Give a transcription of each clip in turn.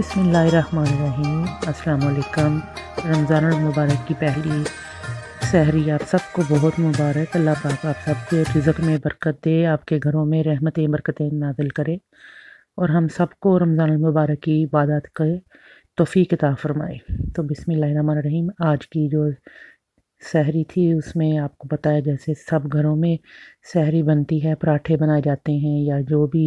बसमीम अल्लाम रमज़ान मुबारक की पहली सहरी आप सबको बहुत मुबारक अल्लाह पाक आप सबके रिजक में बरकत दे आपके घरों में रहमत बरकतें नाजिल करे और हम सबको रमज़ान मुबारक की इबादत के तोफ़ी किताब फरमाए तो बसमीम आज की जो सहरी थी उसमें आपको बताया जैसे सब घरों में सहरी बनती है पराठे बनाए जाते हैं या जो भी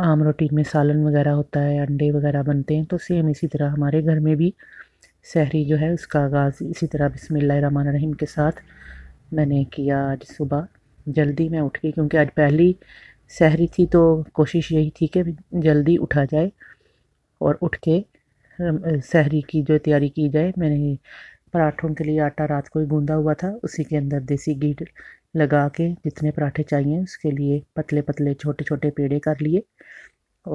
आम रोटी में सालन वगैरह होता है अंडे वगैरह बनते हैं तो सेम इसी तरह हमारे घर में भी सहरी जो है उसका आगाज़ इसी तरह बिसमिल्ल रहीम के साथ मैंने किया आज सुबह जल्दी मैं उठ गई क्योंकि आज पहली सहरी थी तो कोशिश यही थी कि जल्दी उठा जाए और उठ के सहरी की जो तैयारी की जाए मैंने पराठों के लिए आटा रात को ही गूँधा हुआ था उसी के अंदर देसी घी लगा के जितने पराठे चाहिए उसके लिए पतले पतले छोटे छोटे पेड़े कर लिए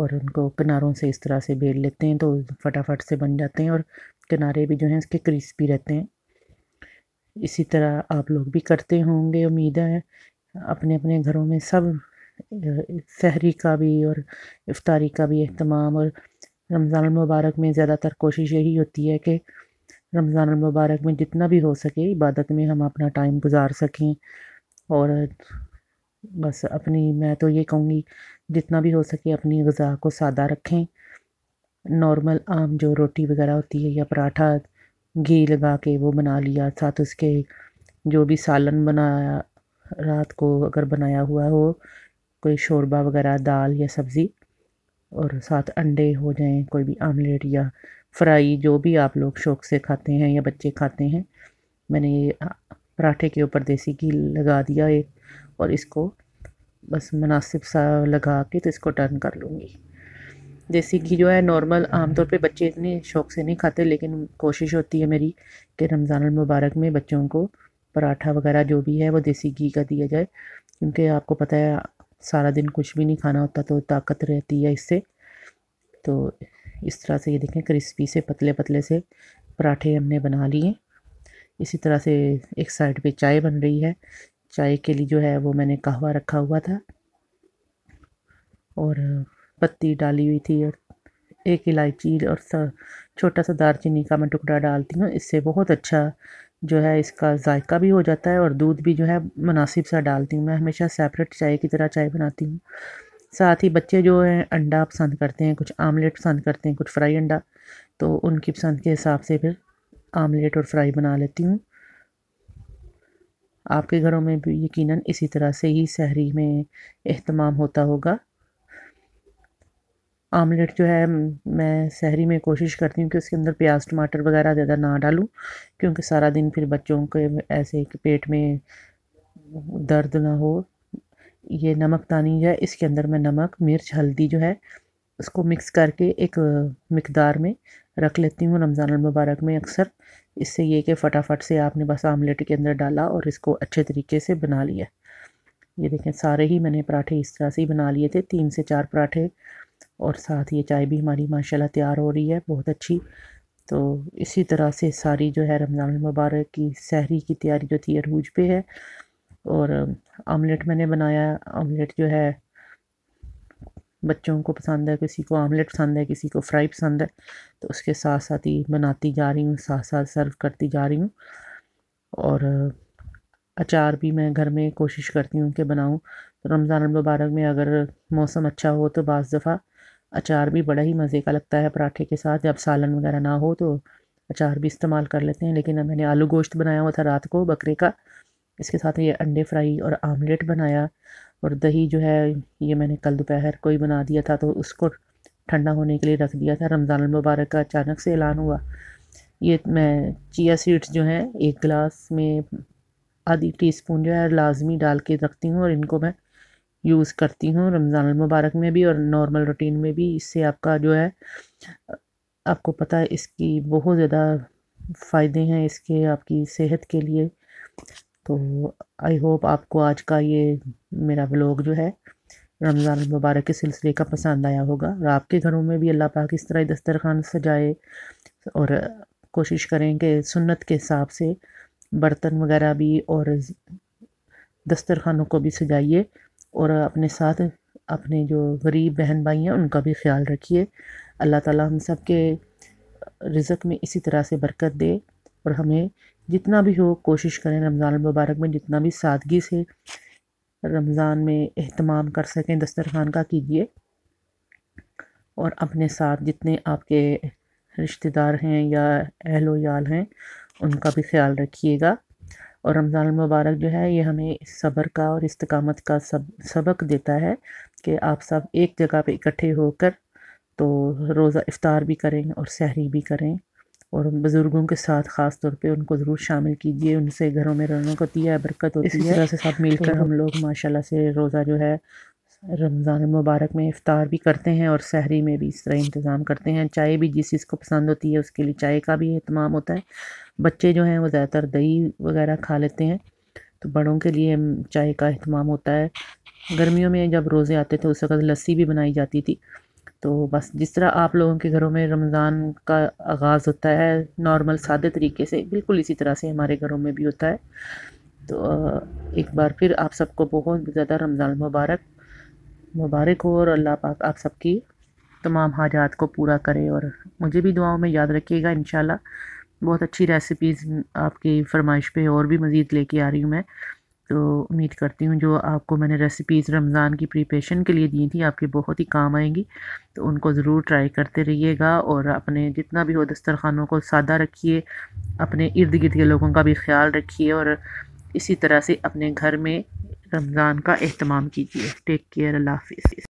और उनको किनारों से इस तरह से बेल लेते हैं तो फटाफट से बन जाते हैं और किनारे भी जो हैं उसके क्रिस्पी रहते हैं इसी तरह आप लोग भी करते होंगे उम्मीद है अपने अपने घरों में सब सहरी का भी और इफ्तारी का भी अहतमाम और रमज़ान मुबारक में ज़्यादातर कोशिश यही होती है कि रमज़ान मुबारक में जितना भी हो सके इबादत में हम अपना टाइम गुजार सकें और बस अपनी मैं तो ये कहूँगी जितना भी हो सके अपनी गज़ा को सादा रखें नॉर्मल आम जो रोटी वगैरह होती है या पराठा घी लगा के वो बना लिया साथ उसके जो भी सालन बनाया रात को अगर बनाया हुआ हो कोई शोरबा वगैरह दाल या सब्ज़ी और साथ अंडे हो जाएं कोई भी आमलेट या फ्राई जो भी आप लोग शौक से खाते हैं या बच्चे खाते हैं मैंने ये पराठे के ऊपर देसी घी लगा दिया है और इसको बस मुनासिब सा लगा के तो इसको टर्न कर लूँगी देसी घी जो है नॉर्मल आमतौर पे बच्चे इतने शौक़ से नहीं खाते लेकिन कोशिश होती है मेरी कि रमज़ान मुबारक में बच्चों को पराठा वगैरह जो भी है वो देसी घी का दिया जाए क्योंकि आपको पता है सारा दिन कुछ भी नहीं खाना होता तो ताकत रहती है इससे तो इस तरह से ये देखें क्रिस्पी से पतले पतले से पराठे हमने बना लिए इसी तरह से एक साइड पे चाय बन रही है चाय के लिए जो है वो मैंने कहवा रखा हुआ था और पत्ती डाली हुई थी और एक इलायची और छोटा सा दारचीनी का मैं टुकड़ा डालती हूँ इससे बहुत अच्छा जो है इसका जायका भी हो जाता है और दूध भी जो है मुनासिब सा डालती हूँ मैं हमेशा सेपरेट चाय की तरह चाय बनाती हूँ साथ ही बच्चे जो हैं अंडा पसंद करते हैं कुछ आमलेट पसंद करते हैं कुछ फ्राई अंडा तो उनकी पसंद के हिसाब से फिर आमलेट और फ्राई बना लेती हूँ आपके घरों में भी यकीनन इसी तरह से ही सहरी में अहतमाम होता होगा आमलेट जो है मैं सहरी में कोशिश करती हूँ कि उसके अंदर प्याज टमाटर वगैरह ज़्यादा ना डालूँ क्योंकि सारा दिन फिर बच्चों के ऐसे पेट में दर्द ना हो ये नमक दानी है इसके अंदर मैं नमक मिर्च हल्दी जो है उसको मिक्स करके एक मकदार में रख लेती हूँ रमज़ान मुबारक में अक्सर इससे ये कि फ़टाफट से आपने बस आमलेट के अंदर डाला और इसको अच्छे तरीके से बना लिया ये देखें सारे ही मैंने पराठे इस तरह से ही बना लिए थे तीन से चार पराठे और साथ ये चाय भी हमारी माशाल्लाह तैयार हो रही है बहुत अच्छी तो इसी तरह से सारी जो है रमज़ान मुबारक की सहरी की तैयारी जो थी अरूज पे है और आमलेट मैंने बनाया आमलेट जो है बच्चों को पसंद है किसी को आमलेट पसंद है किसी को फ्राई पसंद है तो उसके साथ साथ ही बनाती जा रही हूँ साथ साथ सर्व करती जा रही हूँ और अचार भी मैं घर में कोशिश करती हूँ कि बनाऊँ तो रमज़ान मुबारक में अगर मौसम अच्छा हो तो बज़ दफ़ा अचार भी बड़ा ही मज़े का लगता है पराठे के साथ जब सालन वगैरह ना हो तो अचार भी इस्तेमाल कर लेते हैं लेकिन मैंने आलू गोश्त बनाया हुआ था रात को बकरे का इसके साथ ये अंडे फ्राई और आमलेट बनाया और दही जो है ये मैंने कल दोपहर को ही बना दिया था तो उसको ठंडा होने के लिए रख दिया था रमज़ान मुबारक का अचानक से ऐलान हुआ ये मैं चिया सीड्स जो हैं एक गिलास में आधी टी स्पून जो है लाजमी डाल के रखती हूँ और इनको मैं यूज़ करती हूँ रमज़ान मुबारक में भी और नॉर्मल रूटीन में भी इससे आपका जो है आपको पता है इसकी बहुत ज़्यादा फ़ायदे हैं इसके आपकी सेहत के लिए तो आई होप आपको आज का ये मेरा ब्लॉग जो है रमज़ान मुबारक के सिलसिले का पसंद आया होगा और आपके घरों में भी अल्लाह पाक इस तरह दस्तरखान सजाए और कोशिश करें कि सुन्नत के हिसाब से बर्तन वगैरह भी और दस्तरखानों को भी सजाइए और अपने साथ अपने जो गरीब बहन भाई हैं उनका भी ख्याल रखिए अल्लाह ताला हम सब के रिज़क में इसी तरह से बरकत दे और हमें जितना भी हो कोशिश करें रमज़ान मुबारक में जितना भी सादगी से रमज़ान में अहतमाम कर सकें दस्तरखान का कीजिए और अपने साथ जितने आपके रिश्तेदार हैं या अहलो याल हैं उनका भी ख्याल रखिएगा और रमज़ान मुबारक जो है ये हमें सब्र का और इस्तकामत का सब सबक देता है कि आप सब एक जगह पे इकट्ठे होकर तो रोज़ा इफ़ार भी करें और सहरी भी करें और बुज़ुर्गों के साथ ख़ास तौर पे उनको ज़रूर शामिल कीजिए उनसे घरों में रौनक तो होती है बरकत होती इसी है इसी तरह से साथ मिलकर तो हम लोग माशाल्लाह से रोज़ा जो है रमज़ान मुबारक में इफ़ार भी करते हैं और सहरी में भी इस तरह इंतज़ाम करते हैं चाय भी जिस चीज़ को पसंद होती है उसके लिए चाय का भी अहतमाम होता है बच्चे जो हैं वो ज़्यादातर दही वगैरह खा लेते हैं तो बड़ों के लिए चाय का अहतमाम होता है गर्मियों में जब रोज़े आते थे उस वक्त लस्सी भी बनाई जाती थी तो बस जिस तरह आप लोगों के घरों में रमज़ान का आगाज़ होता है नॉर्मल सादे तरीके से बिल्कुल इसी तरह से हमारे घरों में भी होता है तो एक बार फिर आप सबको बहुत ज़्यादा रमज़ान मुबारक मुबारक हो और अल्लाह पाक आप सबकी तमाम हाजात को पूरा करे और मुझे भी दुआओं में याद रखिएगा इन बहुत अच्छी रेसिपीज़ आपकी फरमाइश पे और भी मज़ीद लेके आ रही हूँ मैं तो उम्मीद करती हूँ जो आपको मैंने रेसिपीज़ रमज़ान की प्रिपेशन के लिए दी थी आपके बहुत ही काम आएंगी तो उनको ज़रूर ट्राई करते रहिएगा और अपने जितना भी हो दस्तरखानों को सादा रखिए अपने इर्द गिर्द के लोगों का भी ख्याल रखिए और इसी तरह से अपने घर में रमज़ान का अहतमाम कीजिए टेक केयर अल्लाह हाफिज़